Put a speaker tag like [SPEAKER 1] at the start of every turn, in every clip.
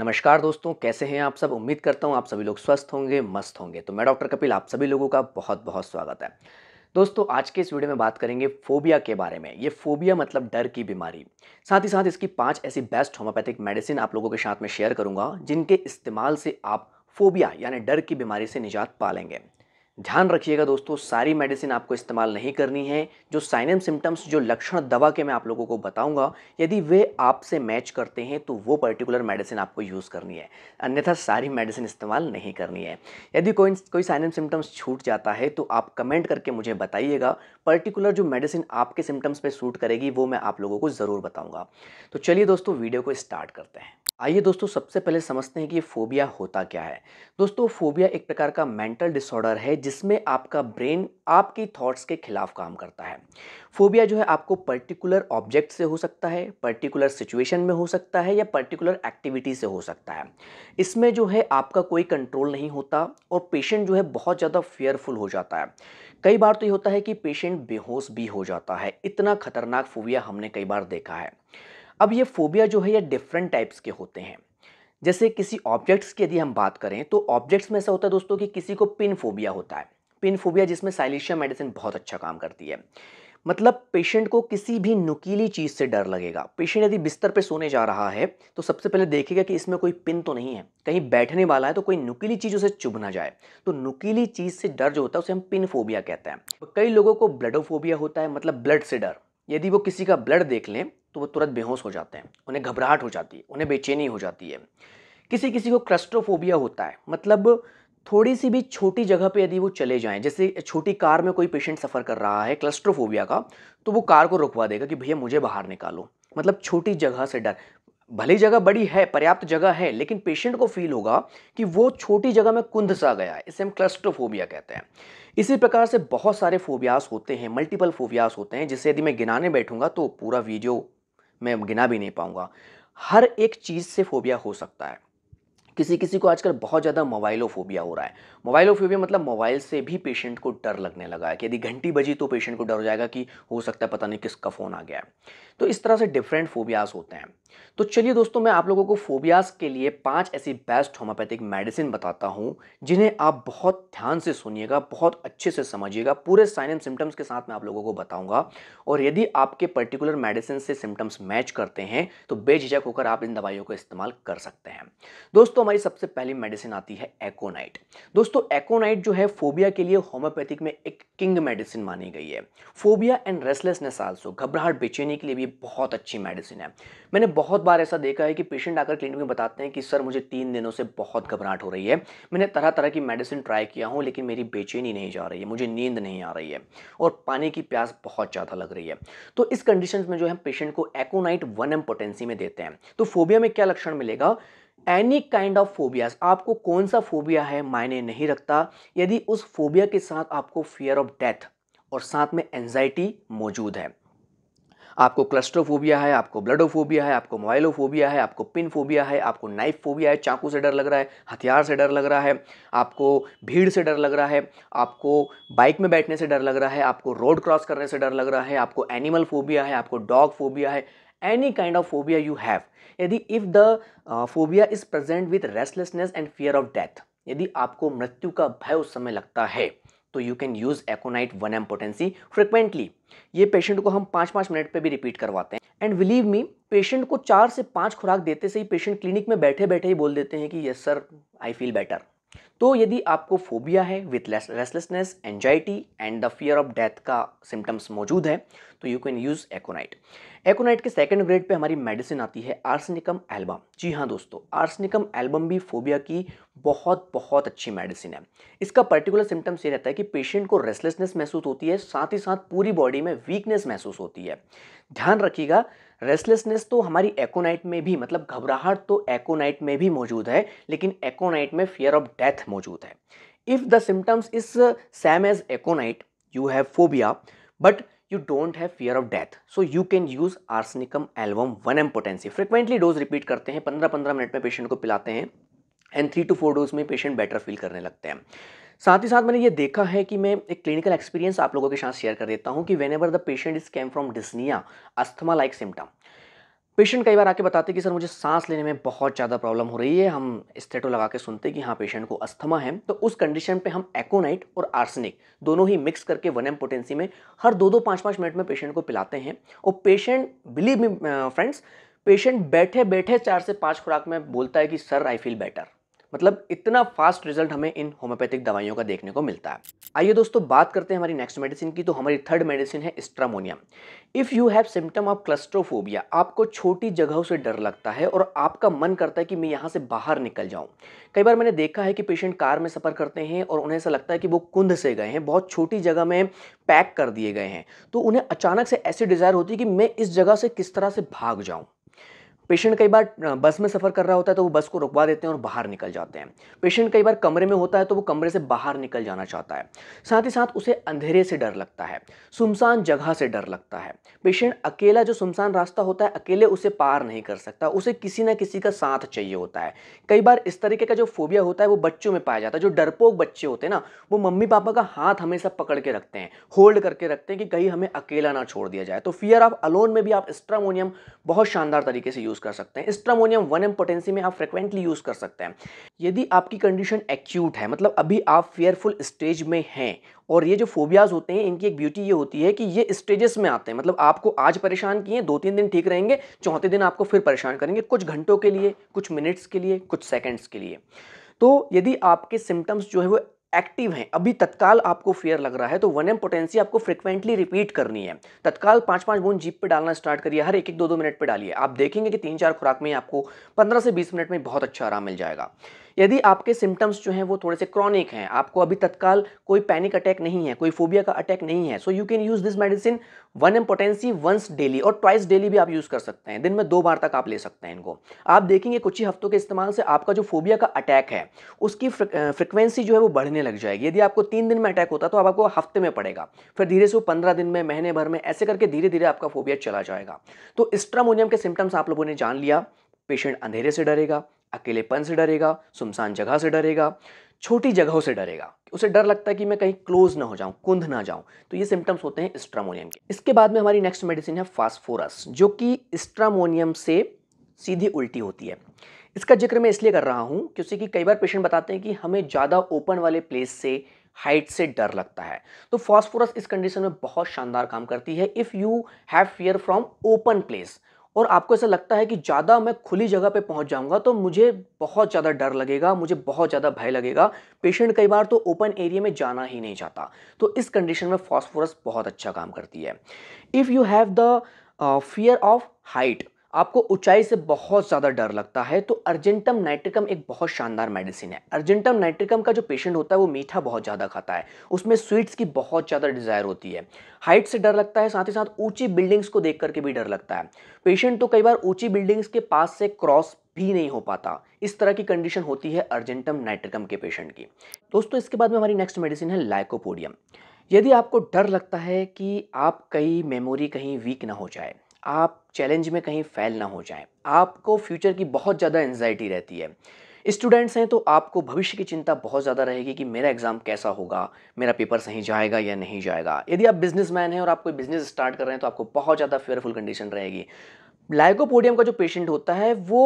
[SPEAKER 1] नमस्कार दोस्तों कैसे हैं आप सब उम्मीद करता हूँ आप सभी लोग स्वस्थ होंगे मस्त होंगे तो मैं डॉक्टर कपिल आप सभी लोगों का बहुत बहुत स्वागत है दोस्तों आज के इस वीडियो में बात करेंगे फोबिया के बारे में ये फोबिया मतलब डर की बीमारी साथ ही साथ इसकी पांच ऐसी बेस्ट होम्योपैथिक मेडिसिन आप लोगों के साथ में शेयर करूंगा जिनके इस्तेमाल से आप फोबिया यानी डर की बीमारी से निजात पालेंगे ध्यान रखिएगा दोस्तों सारी मेडिसिन आपको इस्तेमाल नहीं करनी है जो साइनम सिम्टम्स जो लक्षण दवा के मैं आप लोगों को बताऊंगा यदि वे आपसे मैच करते हैं तो वो पर्टिकुलर मेडिसिन आपको यूज़ करनी है अन्यथा सारी मेडिसिन इस्तेमाल नहीं करनी है यदि कोई कोई साइनम सिम्टम्स छूट जाता है तो आप कमेंट करके मुझे बताइएगा पर्टिकुलर जो मेडिसिन आपके सिम्टम्स पर सूट करेगी वो मैं आप लोगों को ज़रूर बताऊँगा तो चलिए दोस्तों वीडियो को स्टार्ट करते हैं आइए दोस्तों सबसे पहले समझते हैं कि फोबिया होता क्या है दोस्तों फोबिया एक प्रकार का मेंटल डिसऑर्डर है जिसमें आपका ब्रेन आपकी थॉट्स के खिलाफ काम करता है फोबिया जो है आपको पर्टिकुलर ऑब्जेक्ट से हो सकता है पर्टिकुलर सिचुएशन में हो सकता है या पर्टिकुलर एक्टिविटी से हो सकता है इसमें जो है आपका कोई कंट्रोल नहीं होता और पेशेंट जो है बहुत ज़्यादा फेयरफुल हो जाता है कई बार तो ये होता है कि पेशेंट बेहोश भी हो जाता है इतना खतरनाक फोबिया हमने कई बार देखा है अब ये फोबिया जो है ये डिफरेंट टाइप्स के होते हैं जैसे किसी ऑब्जेक्ट्स की यदि हम बात करें तो ऑब्जेक्ट्स में ऐसा होता है दोस्तों कि किसी को पिन फोबिया होता है पिन फोबिया जिसमें साइलिशिया मेडिसिन बहुत अच्छा काम करती है मतलब पेशेंट को किसी भी नुकीली चीज़ से डर लगेगा पेशेंट यदि बिस्तर पर सोने जा रहा है तो सबसे पहले देखेगा कि इसमें कोई पिन तो नहीं है कहीं बैठने वाला है तो कोई नुकीली चीज़ उसे चुभ ना जाए तो नुकीली चीज़ से डर जो होता है उसे हम पिन फोबिया कहते हैं कई लोगों को ब्लडोफोबिया होता है मतलब ब्लड से डर यदि वो किसी का ब्लड देख लें तो वो तुरंत बेहोश हो जाते हैं उन्हें घबराहट हो जाती है उन्हें बेचैनी हो जाती है किसी किसी को क्रस्ट्रोफोबिया होता है मतलब थोड़ी सी भी छोटी जगह पे यदि वो चले जाएं जैसे छोटी कार में कोई पेशेंट सफ़र कर रहा है क्लस्ट्रोफोबिया का तो वो कार को रुकवा देगा कि भैया मुझे बाहर निकालो मतलब छोटी जगह से डर भली जगह बड़ी है पर्याप्त जगह है लेकिन पेशेंट को फील होगा कि वो छोटी जगह में कुंद सा गया है इसे हम क्लस्ट्रोफोबिया कहते हैं इसी प्रकार से बहुत सारे फोबियास होते हैं मल्टीपल फोबियास होते हैं जिसे यदि मैं गिनाने बैठूंगा तो पूरा वीडियो मैं गिना भी नहीं पाऊंगा हर एक चीज़ से फोबिया हो सकता है किसी किसी को आजकल बहुत ज़्यादा मोबाइलोफोबिया हो रहा है मोबाइलोफोबिया मतलब मोबाइल से भी पेशेंट को डर लगने लगा है कि यदि घंटी बजी तो पेशेंट को डर हो जाएगा कि हो सकता है पता नहीं किसका फ़ोन आ गया है तो इस तरह से डिफरेंट फोबियाज होते हैं तो चलिए दोस्तों मैं आप लोगों को फोबियाज के लिए पांच ऐसी बेस्ट होम्योपैथिक मेडिसिन बताता हूं जिन्हें आप बहुत ध्यान से सुनिएगा बहुत अच्छे से समझिएगा पूरे साइन एंड सिम्टम्स के साथ मैं आप लोगों को बताऊंगा और यदि आपके पर्टिकुलर मेडिसिन से सिम्टम्स मैच करते हैं तो बेझिझक होकर आप इन दवाइयों का इस्तेमाल कर सकते हैं दोस्तों हमारी सबसे पहली मेडिसिन आती है एकोनाइट दोस्तों एकोनाइट जो है फोबिया के लिए होम्योपैथिक में एक किंग मेडिसिन मानी गई है फोबिया एंड रेसलेसनेस आल्सो घबराहट बेचैनी के लिए भी बहुत अच्छी मेडिसिन है मैंने बहुत बार ऐसा देखा है कि पेशेंट आकर क्लिनिक में बताते हैं कि सर मुझे तीन दिनों से बहुत घबराहट हो रही है मैंने तरह तरह की मेडिसिन ट्राई किया हूँ लेकिन मेरी बेचैनी नहीं जा रही है मुझे नींद नहीं आ रही है और पानी की प्यास बहुत ज़्यादा लग रही है तो इस कंडीशन में जो है पेशेंट को एकोनाइट वन एम पोटेंसी में देते हैं तो फोबिया में क्या लक्षण मिलेगा एनी काइंड ऑफ फोबियाज आपको कौन सा फोबिया है मायने नहीं रखता यदि उस फोबिया के साथ आपको फियर ऑफ डेथ और साथ में एनजाइटी मौजूद है आपको क्लस्ट्रोफोबिया है आपको ब्लडोफोबिया है आपको मोबाइलोफोबिया है आपको पिन फोबिया है आपको नाइफ फोबिया है चाकू से डर लग रहा है हथियार से डर लग रहा है आपको भीड़ से डर लग रहा है आपको बाइक में बैठने से डर लग रहा है आपको रोड क्रॉस करने से डर लग रहा है आपको एनिमल फोबिया है आपको डॉग फोबिया है any kind of phobia you have यदि if the phobia is present with restlessness and fear of death यदि आपको मृत्यु का भय उस समय लगता है तो you can use aconite one M potency frequently ये पेशेंट को हम पाँच पाँच मिनट पे भी रिपीट करवाते हैं एंड बिलीव मी पेशेंट को चार से पाँच खुराक देते से ही पेशेंट क्लिनिक में बैठे बैठे ही बोल देते हैं कि yes sir I feel better तो यदि आपको फोबिया है with restlessness anxiety and the fear of death का सिम्टम्स मौजूद है तो you can use aconite aconite के सेकंड ग्रेड पे हमारी मेडिसिन आती है आर्सनिकम एल्बम जी हाँ दोस्तों आर्सनिकम एल्बम भी फोबिया की बहुत बहुत अच्छी मेडिसिन है इसका पर्टिकुलर सिम्टम्स ये रहता है कि पेशेंट को रेस्टलेसनेस महसूस होती है साथ ही साथ पूरी बॉडी में वीकनेस महसूस होती है ध्यान रखिएगा रेस्टलेसनेस तो हमारी एकोनाइट में भी मतलब घबराहट तो एकोनाइट में भी मौजूद है लेकिन एकोनाइट में फियर ऑफ डेथ मौजूद है if the symptoms is same as aconite you have phobia but you don't have fear of death so you can use arsenicum album one m potency frequently dose repeat करते हैं पंद्रह पंद्रह minute में patient को पिलाते हैं and three two four dose में patient better feel करने लगते हैं साथ ही साथ मैंने ये देखा है कि मैं एक क्लिनिकल एक्सपीरियंस आप लोगों के साथ शेयर कर देता हूँ कि whenever the patient is came from dyspnoea asthma like symptom patient कई बार आके बताते कि सर मुझे सांस लेने में बहुत ज़्यादा प्रॉब्लम हो रही है हम स्टेटो लगा के सुनते कि हाँ पेशेंट को अस्थमा है तो उस कंडीशन पे हम एकोनाइट और आर्सेनिक दोनों ही मिक्स करके वन एम पोटेंसी में हर दो दो पाँच पाँच मिनट में पेशेंट को पिलाते हैं और patient believe me friends patient बैठे बैठे चार से पाँच खुराक में बोलता है कि सर आई फील बेटर मतलब इतना फास्ट रिजल्ट हमें इन होम्योपैथिक दवाइयों का देखने को मिलता है आइए दोस्तों बात करते हैं हमारी नेक्स्ट मेडिसिन की तो हमारी थर्ड मेडिसिन है stramonium if you have symptom of claustrophobia आपको छोटी जगहों से डर लगता है और आपका मन करता है कि मैं यहाँ से बाहर निकल जाऊँ कई बार मैंने देखा है कि पेशेंट कार में सफ़र करते हैं और उन्हें ऐसा लगता है कि वो कुंद से गए हैं बहुत छोटी जगह में पैक कर दिए गए हैं तो उन्हें अचानक से ऐसी डिज़ायर होती है कि मैं इस जगह से किस तरह से भाग जाऊँ पेशेंट कई बार बस में सफ़र कर रहा होता है तो वो बस को रुकवा देते हैं और बाहर निकल जाते हैं पेशेंट कई बार कमरे में होता है तो वो कमरे से बाहर निकल जाना चाहता है साथ ही साथ उसे अंधेरे से डर लगता है सुमसान जगह से डर लगता है पेशेंट अकेला जो सुमसान रास्ता होता है अकेले उसे पार नहीं कर सकता उसे किसी ना किसी का साथ चाहिए होता है कई बार इस तरीके का जो फोबिया होता है वो बच्चों में पाया जाता है जो डरपोक बच्चे होते हैं ना वो मम्मी पापा का हाथ हमेशा पकड़ के रखते हैं होल्ड करके रखते हैं कि कहीं हमें अकेला ना छोड़ दिया जाए तो फियर ऑफ अलोन में भी आप स्ट्रामोनियम बहुत शानदार तरीके से यूज़ यूज़ कर सकते हैं स्ट्रामोनियम वन एम पोटेंसी में आप फ्रिक्वेंटली यूज़ कर सकते हैं यदि आपकी कंडीशन एक्यूट है मतलब अभी आप फेयरफुल स्टेज में हैं और ये जो फोबियाज़ होते हैं इनकी एक ब्यूटी ये होती है कि ये स्टेजेस में आते हैं मतलब आपको आज परेशान किए दो तीन दिन ठीक रहेंगे चौथे दिन आपको फिर परेशान करेंगे कुछ घंटों के लिए कुछ मिनट्स के लिए कुछ सेकेंड्स के लिए तो यदि आपके सिम्टम्स जो है वो एक्टिव हैं अभी तत्काल आपको फेयर लग रहा है तो वन एम पोटेंसी आपको फ्रिक्वेंटली रिपीट करनी है तत्काल पांच पांच बूंद जीप पे डालना स्टार्ट करिए हर एक एक दो दो मिनट पे डालिए आप देखेंगे कि तीन चार खुराक में आपको पंद्रह से बीस मिनट में बहुत अच्छा आराम मिल जाएगा यदि आपके सिम्टम्स जो हैं वो थोड़े से क्रॉनिक हैं आपको अभी तत्काल कोई पैनिक अटैक नहीं है कोई फोबिया का अटैक नहीं है so you can use this medicine one M potency once daily और ट्वाइस डेली भी आप यूज़ कर सकते हैं दिन में दो बार तक आप ले सकते हैं इनको आप देखेंगे कुछ ही हफ्तों के इस्तेमाल से आपका जो फोबिया का अटैक है उसकी फ्रिक्वेंसी जो है वो बढ़ने लग जाएगी यदि आपको तीन दिन में अटैक होता तो आपको हफ्ते में पड़ेगा फिर धीरे से वो पंद्रह दिन में महीने भर में ऐसे करके धीरे धीरे आपका फोबिया चला जाएगा तो स्ट्रामोनियम के सिम्टम्स आप लोगों ने जान लिया पेशेंट अंधेरे से डरेगा अकेलेपन से डरेगा सुमसान जगह से डरेगा छोटी जगहों से डरेगा उसे डर लगता है कि मैं कहीं क्लोज ना हो जाऊं कुंध ना जाऊं तो ये सिम्टम्स होते हैं स्ट्रामोनियम के इसके बाद में हमारी नेक्स्ट मेडिसिन है फास्फोरस जो कि स्ट्रामोनियम से सीधी उल्टी होती है इसका जिक्र मैं इसलिए कर रहा हूँ क्योंकि कि कई बार पेशेंट बताते हैं कि हमें ज़्यादा ओपन वाले प्लेस से हाइट से डर लगता है तो फॉस्फोरस इस कंडीशन में बहुत शानदार काम करती है if you have fear from open place और आपको ऐसा लगता है कि ज़्यादा मैं खुली जगह पे पहुंच जाऊंगा तो मुझे बहुत ज़्यादा डर लगेगा मुझे बहुत ज़्यादा भय लगेगा पेशेंट कई बार तो ओपन एरिया में जाना ही नहीं चाहता तो इस कंडीशन में फॉस्फोरस बहुत अच्छा काम करती है if you have the fear of height आपको ऊंचाई से बहुत ज़्यादा डर लगता है तो अर्जेंटम नाइट्रिकम एक बहुत शानदार मेडिसिन है अर्जेंटम नाइट्रिकम का जो पेशेंट होता है वो मीठा बहुत ज़्यादा खाता है उसमें स्वीट्स की बहुत ज़्यादा डिज़ायर होती है हाइट से डर लगता है साथ ही साथ ऊंची बिल्डिंग्स को देख करके भी डर लगता है पेशेंट तो कई बार ऊंची बिल्डिंग्स के पास से क्रॉस भी नहीं हो पाता इस तरह की कंडीशन होती है अर्जेंटम नाइट्रिकम के पेशेंट की दोस्तों इसके बाद में हमारी नेक्स्ट मेडिसिन है लाइकोपोडियम यदि आपको डर लगता है कि आप कहीं मेमोरी कहीं वीक ना हो जाए आप चैलेंज में कहीं फैल ना हो जाए आपको फ्यूचर की बहुत ज़्यादा एनजाइटी रहती है स्टूडेंट्स हैं तो आपको भविष्य की चिंता बहुत ज़्यादा रहेगी कि मेरा एग्ज़ाम कैसा होगा मेरा पेपर सही जाएगा या नहीं जाएगा यदि आप बिजनेसमैन हैं और आप कोई बिजनेस स्टार्ट कर रहे हैं तो आपको बहुत ज़्यादा फेयरफुल कंडीशन रहेगी लाइकोपोडियम का जो पेशेंट होता है वो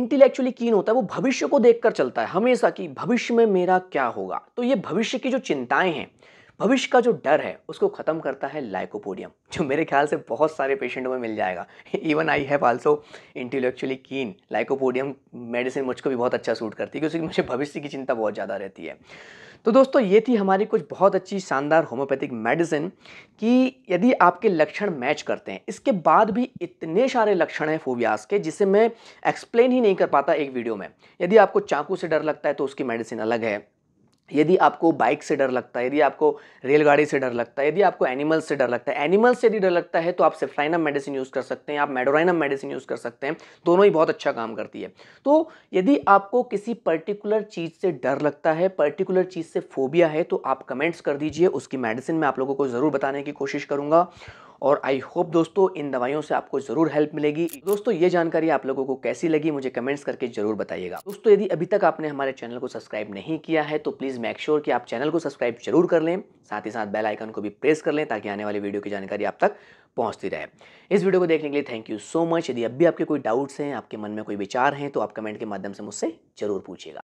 [SPEAKER 1] इंटेलेक्चुअली कीन होता है वो भविष्य को देख चलता है हमेशा कि भविष्य में मेरा क्या होगा तो ये भविष्य की जो चिंताएं हैं भविष्य का जो डर है उसको ख़त्म करता है लाइकोपोडियम जो मेरे ख्याल से बहुत सारे पेशेंटों में मिल जाएगा even I have also intellectually keen lycopodium medicine मुझको भी बहुत अच्छा सूट करती है क्योंकि मुझे भविष्य की चिंता बहुत ज़्यादा रहती है तो दोस्तों ये थी हमारी कुछ बहुत अच्छी शानदार होम्योपैथिक मेडिसिन कि यदि आपके लक्षण मैच करते हैं इसके बाद भी इतने सारे लक्षण हैं फोबियास के जिसे मैं एक्सप्लेन ही नहीं कर पाता एक वीडियो में यदि आपको चाकू से डर लगता है तो उसकी मेडिसिन अलग है यदि आपको बाइक से डर लगता है यदि आपको रेलगाड़ी से डर लगता है यदि आपको एनिमल से डर लगता है एनिमल्स से यदि डर लगता है तो आप सेफ्लाइनम मेडिसिन यूज़ कर सकते हैं आप मेडोराइनम मेडिसिन यूज़ कर सकते हैं दोनों ही बहुत अच्छा काम करती है तो यदि आपको किसी पर्टिकुलर चीज़ से डर लगता है पर्टिकुलर चीज़ से फोबिया है तो आप कमेंट्स कर दीजिए उसकी मेडिसिन मैं आप लोगों को ज़रूर बताने की कोशिश करूँगा और आई होप दोस्तों इन दवाइयों से आपको ज़रूर हेल्प मिलेगी दोस्तों ये जानकारी आप लोगों को कैसी लगी मुझे कमेंट्स करके ज़रूर बताइएगा दोस्तों यदि अभी तक आपने हमारे चैनल को सब्सक्राइब नहीं किया है तो प्लीज़ मेक श्योर कि आप चैनल को सब्सक्राइब जरूर कर लें साथ ही साथ बेल आइकन को भी प्रेस कर लें ताकि आने वाली वीडियो की जानकारी आप तक पहुंचती रहे इस वीडियो को देखने के लिए थैंक यू सो मच यदि अब भी आपके कोई डाउट्स हैं आपके मन में कोई विचार हैं तो आप कमेंट के माध्यम से मुझसे जरूर पूछिएगा